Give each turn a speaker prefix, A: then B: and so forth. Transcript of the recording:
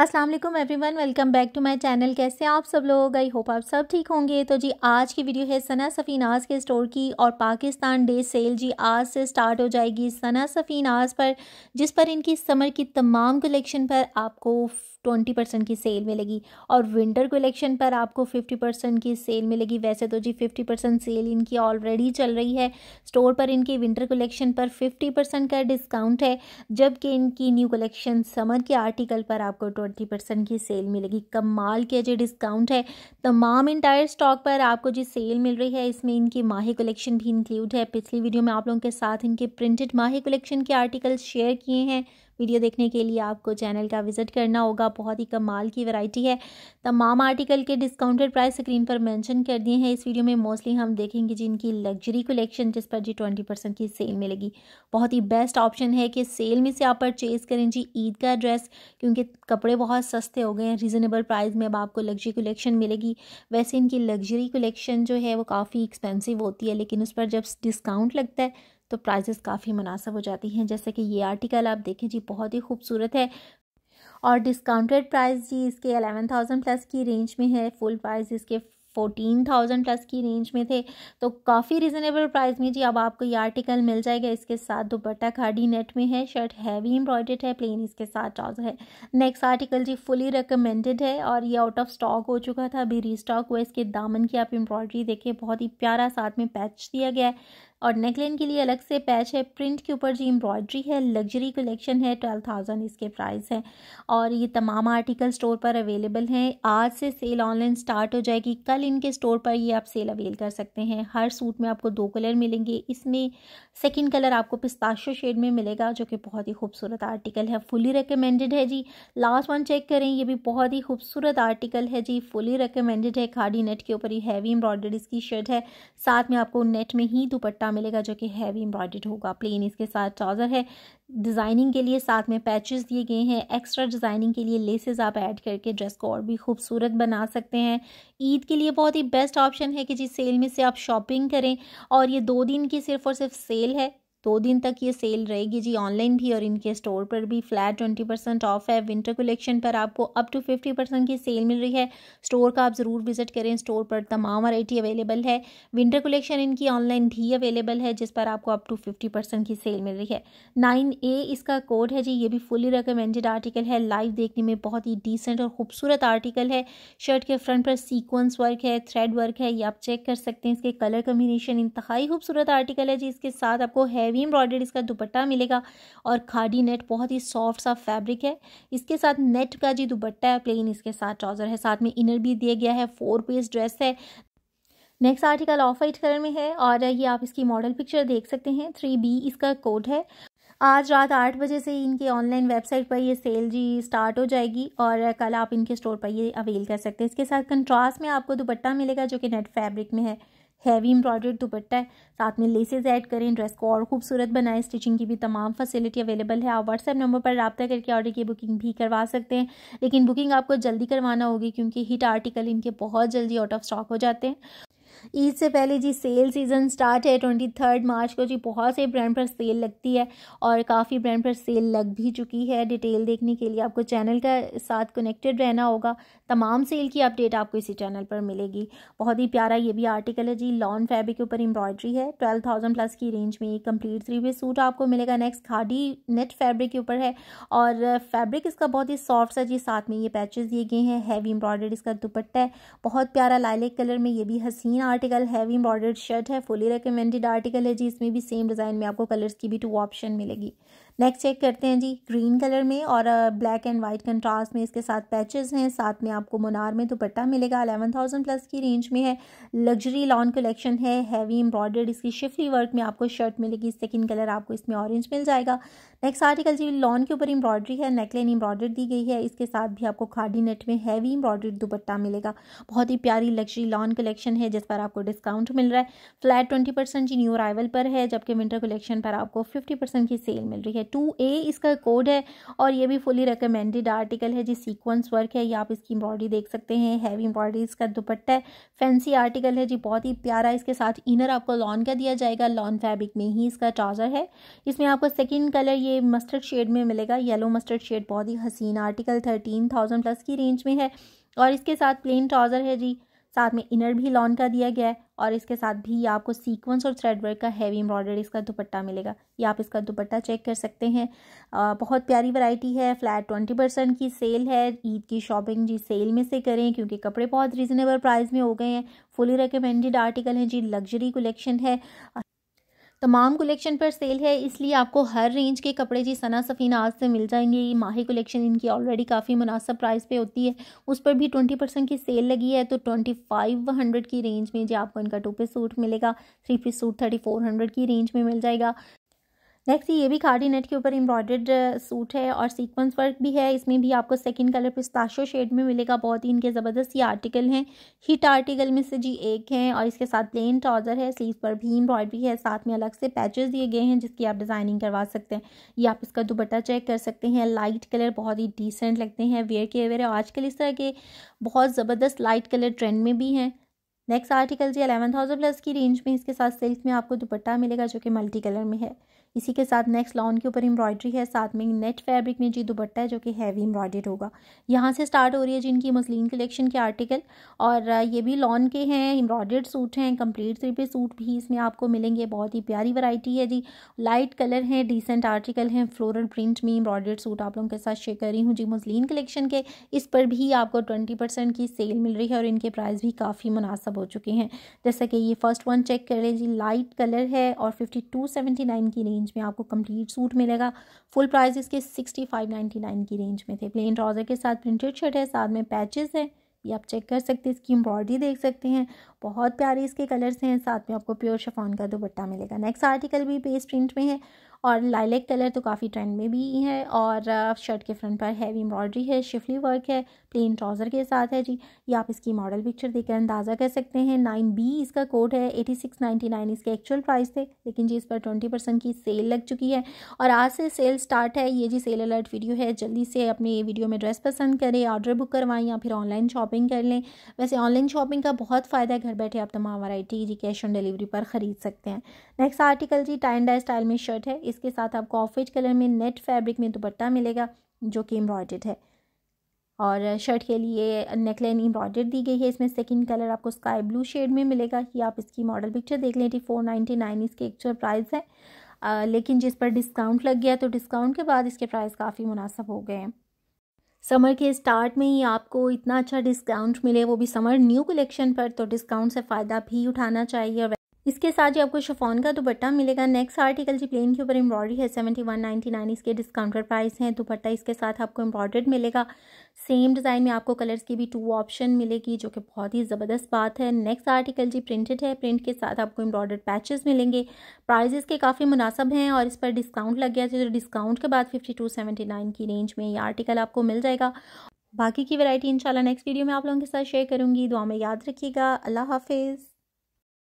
A: अस्सलाम everyone welcome back to my channel कैसे आप सब लोग आई होप आप सब ठीक होंगे तो जी आज की वीडियो है सना सफ़ीनाज के स्टोर की और पाकिस्तान डे सेल जी आज से स्टार्ट हो जाएगी सना सफ़ीनाज पर जिस पर इनकी समर की तमाम कलेक्शन पर आपको ट्वेंटी परसेंट की सेल मिलेगी और विंटर कलेक्शन पर आपको फिफ्टी परसेंट की सेल मिलेगी वैसे तो जी फिफ्टी परसेंट सेल इनकी ऑलरेडी चल रही है स्टोर पर इनके विंटर कलेक्शन पर फिफ्टी परसेंट का डिस्काउंट है जबकि इनकी न्यू कलेक्शन समर के आर्टिकल पर आपको ट्वेंटी परसेंट की सेल मिलेगी कमाल के जो डिस्काउंट है तमाम इंटायर स्टॉक पर आपको जी सेल मिल रही है इसमें इनकी माही कलेक्शन भी इंक्लूड है पिछली वीडियो में आप लोगों के साथ इनके प्रिंटेड माही कलेक्शन के आर्टिकल शेयर किए हैं वीडियो देखने के लिए आपको चैनल का विजिट करना होगा बहुत ही कमाल की वैरायटी है तमाम आर्टिकल के डिस्काउंटेड प्राइस स्क्रीन पर मेंशन कर दिए हैं इस वीडियो में मोस्टली हम देखेंगे जिनकी लग्जरी कलेक्शन जिस पर जी ट्वेंटी परसेंट की सेल मिलेगी बहुत ही बेस्ट ऑप्शन है कि सेल में से आप परचेज़ करें जी ईद का ड्रेस क्योंकि कपड़े बहुत सस्ते हो गए हैं रीज़नेबल प्राइस में अब आपको लग्जरी कलेक्शन मिलेगी वैसे इनकी लग्जरी कलेक्शन जो है वो काफ़ी एक्सपेंसिव होती है लेकिन उस पर जब डिस्काउंट लगता है तो प्राइजेस काफ़ी मुनासब हो जाती हैं जैसे कि ये आर्टिकल आप देखें जी बहुत ही खूबसूरत है और डिस्काउंटेड प्राइस जी इसके एलेवन थाउजेंड प्लस की रेंज में है फुल प्राइस इसके फोर्टीन थाउजेंड प्लस की रेंज में थे तो काफ़ी रिजनेबल प्राइस में जी अब आपको ये आर्टिकल मिल जाएगा इसके साथ दुपट्टा खाड़ी नेट में है शर्ट हैवी एम्ब्रॉयडेड है प्लेन इसके साथ ट्राउज़र है नेक्स्ट आर्टिकल जी फुली रिकमेंडेड है और ये आउट ऑफ स्टॉक हो चुका था अभी रीस्टॉक हुआ इसके दामन की आप एम्ब्रॉयडरी देखें बहुत ही प्यारा साथ में पैच दिया गया है और नेकलाइन के लिए अलग से पैच है प्रिंट के ऊपर जी एम्ब्रॉयडरी है लग्जरी कलेक्शन है ट्वेल्व थाउजेंड इसके प्राइस है और ये तमाम आर्टिकल स्टोर पर अवेलेबल हैं आज से सेल ऑनलाइन स्टार्ट हो जाएगी कल फिलहाल इनके स्टोर पर ये आप सेल अवेल कर सकते हैं हर सूट में आपको दो कलर मिलेंगे इसमें सेकंड कलर आपको पिस्ताशो शेड में मिलेगा जो कि बहुत ही खूबसूरत आर्टिकल है फुली रिकमेंडेड है जी लास्ट वन चेक करें ये भी बहुत ही खूबसूरत आर्टिकल है जी फुली रिकमेंडेड है खाड़ी नेट के ऊपर ही हैवी एम्ब्रॉयडर्ड इसकी शर्ट है साथ में आपको नेट में ही दुपट्टा मिलेगा जो कि हैवी एम्ब्रॉयडर्ड होगा प्लेन इसके साथ ट्राउज़र है डिज़ाइनिंग के लिए साथ में पैचेस दिए गए हैं एक्स्ट्रा डिज़ाइनिंग के लिए लेसेस आप ऐड करके ड्रेस को और भी खूबसूरत बना सकते हैं ईद के लिए ये बहुत ही बेस्ट ऑप्शन है कि जिस सेल में से आप शॉपिंग करें और ये दो दिन की सिर्फ और सिर्फ सेल है दो दिन तक ये सेल रहेगी जी ऑनलाइन भी और इनके स्टोर पर भी फ्लैट ट्वेंटी परसेंट ऑफ है विंटर कलेक्शन पर आपको अप टू फिफ्टी परसेंट की सेल मिल रही है स्टोर का आप ज़रूर विजिट करें स्टोर पर तमाम वैरायटी अवेलेबल है विंटर कलेक्शन इनकी ऑनलाइन भी अवेलेबल है जिस पर आपको अप टू फिफ्टी परसेंट की सेल मिल रही है नाइन ए इसका कोड है जी ये भी फुली रिकमेंडेड आर्टिकल है लाइव देखने में बहुत ही डिसेंट और खूबसूरत आर्टिकल है शर्ट के फ्रंट पर सीकुंस वर्क है थ्रेड वर्क है ये आप चेक कर सकते हैं इसके कलर कम्बिनेशन इंतहाई खूबसूरत आर्टिकल है जी इसके साथ आपको हेयर हैवी एम्ब्रॉयडर्ड इसका दुपट्टा मिलेगा और खाडी नेट बहुत ही सॉफ्ट सा फैब्रिक है इसके साथ नेट का जी दुपट्टा है प्लेन इसके साथ ट्राउज़र है साथ में इनर भी दिया गया है फोर पीस ड्रेस है next article off white colour में है और ये आप इसकी मॉडल पिक्चर देख सकते हैं थ्री बी इसका कोड है आज रात आठ बजे से इनके ऑनलाइन वेबसाइट पर ये सेल जी स्टार्ट हो जाएगी और कल आप इनके स्टोर पर ये अवेल कर सकते हैं इसके साथ कंट्रास्ट में आपको दुपट्टा मिलेगा जो कि नेट फैब्रिक में है हैवी एम्ब्रॉयडर्ड दुपट्टा है साथ में लेसेज ऐड करें ड्रेस को और खूबसूरत बनाएं स्टिचिंग की भी तमाम फैसिलिटी अवेलेबल है आप व्हाट्सएप नंबर पर रबा करके ऑर्डर की बुकिंग भी करवा सकते हैं लेकिन बुकिंग आपको जल्दी करवाना होगी क्योंकि हिट आर्टिकल इनके बहुत जल्दी आउट ऑफ स्टॉक हो जाते हैं ईद से पहले जी सेल सीज़न स्टार्ट है ट्वेंटी थर्ड मार्च को जी बहुत से ब्रांड पर सेल लगती है और काफ़ी ब्रांड पर सेल लग भी चुकी है डिटेल देखने के लिए आपको चैनल का साथ कनेक्टेड रहना होगा तमाम सेल की अपडेट आपको इसी चैनल पर मिलेगी बहुत ही प्यारा ये भी आर्टिकल है जी लॉन फैब्रिक के ऊपर एम्ब्रॉयडरी है ट्वेल्व थाउजेंड प्लस की रेंज में कंप्लीट थ्री वे सूट आपको मिलेगा नेक्स्ट खाडी नेट फैब्रिक के ऊपर है और फैब्रिक इसका बहुत ही सॉफ्ट सा जी साथ में ये पैचेस दिए गए हैं हैवी एम्ब्रॉयडर्ड इसका दुपट्टा है बहुत प्यारा लाइलेक कलर में ये भी हसीन आर्टिकल हैवी एम्ब्रॉयडर्ड शर्ट है फुली रिकमेंडेड आर्टिकल है जी इसमें भी सेम डिज़ाइन में आपको कलर्स की भी टू ऑप्शन मिलेगी नेक्स्ट चेक करते हैं जी ग्रीन कलर में और ब्लैक एंड वाइट कंट्रास्ट में इसके साथ पैचेस हैं साथ में आपको मुनार में दुपट्टा मिलेगा अलेवन थाउजेंड प्लस की रेंज में है लग्जरी लॉन कलेक्शन है हैवी एम्ब्रॉयडर्ड इसकी शिफली वर्क में आपको शर्ट मिलेगी सेकंड कलर आपको इसमें ऑरेंज मिल जाएगा नेक्स्ट आर्टिकल जी लॉन के ऊपर एम्ब्रॉयडरी है नेकलेन एम्ब्रॉयडर दी गई है इसके साथ भी आपको खाडी नेट में हैवी एम्ब्रॉयडर्ड दुपट्टा मिलेगा बहुत ही प्यारी लग्जरी लॉन कलेक्शन है जिस पर आपको डिस्काउंट मिल रहा है फ्लैट ट्वेंटी परसेंट जी न्यू अराइवल पर है जबकि विंटर कलेक्शन पर आपको फिफ्टी परसेंट की सेल मिल रही है टू ए इसका कोड है और ये भी फुली रिकमेंडेड आर्टिकल है जी सीक्वेंस वर्क है ये आप इसकी एम्ब्रॉयडरी देख सकते हैं हैवी एम्ब्रॉयडरी इसका दुपट्टा है फैंसी आर्टिकल है जी बहुत ही प्यारा इसके साथ इनर आपको लॉन का दिया जाएगा लॉन फैब्रिक में ही इसका ट्राउज़र है इसमें आपको सेकेंड कलर ये मस्टर्ड शेड में मिलेगा येलो मस्टर्ड शेड बहुत ही हसीन आर्टिकल थर्टीन थाउजेंड प्लस की रेंज में है और इसके साथ प्लेन ट्राउज़र है जी साथ में इनर भी लॉन का दिया गया है और इसके साथ भी आपको सीक्वेंस और थ्रेड वर्क का हैवी एम्ब्रॉयडरी इसका दुपट्टा मिलेगा ये आप इसका दुपट्टा चेक कर सकते हैं आ, बहुत प्यारी वैरायटी है फ्लैट ट्वेंटी परसेंट की सेल है ईद की शॉपिंग जी सेल में से करें क्योंकि कपड़े बहुत रीजनेबल प्राइस में हो गए हैं फुली रिकमेंडेड आर्टिकल हैं जी लग्जरी कलेक्शन है तमाम कलेक्शन पर सेल है इसलिए आपको हर रेंज के कपड़े जी सना सफ़ीना आज से मिल जाएंगे माही कलेक्शन इनकी ऑलरेडी काफ़ी मुनासब प्राइस पे होती है उस पर भी ट्वेंटी परसेंट की सेल लगी है तो ट्वेंटी फाइव हंड्रेड की रेंज में जी आपको इनका टू पीस सूट मिलेगा three piece suit thirty four hundred की रेंज में मिल जाएगा नेक्स्ट ये भी खाड़ी नेट के ऊपर एम्ब्रॉयडर्ड सूट uh, है और सीक्वेंस वर्क भी है इसमें भी आपको सेकंड कलर पिस्ताशो शेड में मिलेगा बहुत ही इनके ज़बरदस्त ये आर्टिकल हैं हिट आर्टिकल में से जी एक है और इसके साथ प्लेन ट्राउज़र है स्लीव पर भी एम्ब्रॉयड्री है साथ में अलग से पैचेस दिए गए हैं जिसकी आप डिज़ाइनिंग करवा सकते हैं ये आप इसका दुपट्टा चेक कर सकते हैं लाइट कलर बहुत ही डिसेंट लगते हैं वेयर के वेयर और आजकल इस तरह के बहुत ज़बरदस्त लाइट कलर ट्रेंड में भी हैं नेक्स्ट आर्टिकल जी अलेवन थाउजेंड प्लस की रेंज में इसके साथ सिल्क में आपको दुपट्टा मिलेगा जो कि मल्टी कलर में है इसी के साथ नेक्स्ट लॉन के ऊपर एम्ब्रॉयडरी है साथ में नेट फैब्रिक में जी दुपट्टा है जो कि हैवी एम्ब्रॉयडेड होगा यहाँ से स्टार्ट हो रही है जिनकी मसलिन कलेक्शन के आर्टिकल और ये भी लॉन के हैं एम्ब्रॉयडेड सूट हैं कंप्लीट थ्री पे सूट भी इसमें आपको मिलेंगे बहुत ही प्यारी वैरायटी है जी लाइट कलर है डिसेंट आर्टिकल हैं फ्लोरल प्रिंट में एम्ब्रॉयडेड सूट आप लोगों के साथ शेयर कर रही हूँ जी मसलिन कलेक्शन के इस पर भी आपको ट्वेंटी परसेंट की सेल मिल रही है और इनके प्राइस भी काफ़ी मुनासब हो चुके हैं जैसा कि ये फर्स्ट वन चेक करें जी लाइट कलर है और फिफ्टी टू सेवेंटी नाइन की रेंज रेंज में आपको कंप्लीट सूट मिलेगा फुल प्राइस इसके सिक्सटी फाइव नाइन्टी नाइन की रेंज में थे प्लेन ट्राउज़र के साथ प्रिंटेड शर्ट है साथ में पैचेस है ये आप चेक कर सकते हैं इसकी एम्ब्रॉयडरी देख सकते हैं बहुत प्यारे इसके कलर्स हैं साथ में आपको प्योर शफॉन का दुपट्टा मिलेगा नेक्स्ट आर्टिकल भी पेज प्रिंट में है और लाइलेक कलर तो काफ़ी ट्रेंड में भी है और शर्ट के फ्रंट पर हैवी एम्ब्रॉयडरी है शिफली वर्क है प्लेन ट्राउज़र के साथ है जी ये आप इसकी मॉडल पिक्चर देखकर अंदाज़ा कर सकते हैं नाइन बी इसका कोड है एटी सिक्स नाइन्टी नाइन इसके एक्चुअल प्राइस थे लेकिन जी इस पर ट्वेंटी परसेंट की सेल लग चुकी है और आज से सेल स्टार्ट है ये जी सेल अलर्ट वीडियो है जल्दी से अपने वीडियो में ड्रेस पसंद करें ऑर्डर बुक करवाएं या फिर ऑनलाइन शॉपिंग कर लें वैसे ऑनलाइन शॉपिंग का बहुत फ़ायदा है घर बैठे आप तमाम वराइटी जी कैश ऑन डिलीवरी पर ख़रीद सकते हैं नेक्स्ट आर्टिकल जी टाइन डाई स्टाइल में शर्ट है इसके साथ आपको ऑफिट कलर में नेट फैब्रिक में दुपट्टा मिलेगा जो कि एम्ब्रॉयडेड है और शर्ट के लिए नेकलाइन एम्ब्रॉयडर दी गई है इसमें सेकंड कलर आपको स्काई ब्लू शेड में मिलेगा ये आप इसकी मॉडल पिक्चर देख लें फोर नाइन्टी नाइन इसकी एक्चुअल प्राइस है आ, लेकिन जिस पर डिस्काउंट लग गया तो डिस्काउंट के बाद इसके प्राइस काफ़ी मुनासब हो गए हैं समर के स्टार्ट में ही आपको इतना अच्छा डिस्काउंट मिले वो भी समर न्यू कलेक्शन पर तो डिस्काउंट से फ़ायदा भी उठाना चाहिए और इसके साथ ही आपको शफोन का दुपट्टा मिलेगा नेक्स्ट आर्टिकल जी प्लेन के ऊपर एम्ब्रॉयडरी है सेवेंटी वन नाइन्टी नाइन इसके डिस्काउंटेड प्राइस हैं दुपट्टा इसके साथ आपको एम्ब्रॉयडर्ड मिलेगा सेम डिज़ाइन में आपको कलर्स की भी टू ऑप्शन मिलेगी जो कि बहुत ही ज़बरदस्त बात है नेक्स्ट आर्टिकल जी प्रिंटेड है प्रिंट के साथ आपको एम्ब्रॉयडर्ड पैचेस मिलेंगे प्राइजेस के काफ़ी मुनासब हैं और इस पर डिस्काउंट लग गया तो डिस्काउंट के बाद फिफ्टी टू सेवेंटी नाइन की रेंज में ये आर्टिकल आपको मिल जाएगा बाकी की वैरायटी इंशाल्लाह नेक्स्ट वीडियो में आप लोगों के साथ शेयर करूँगी दुआ में याद रखिएगा अल्लाह हाफिज़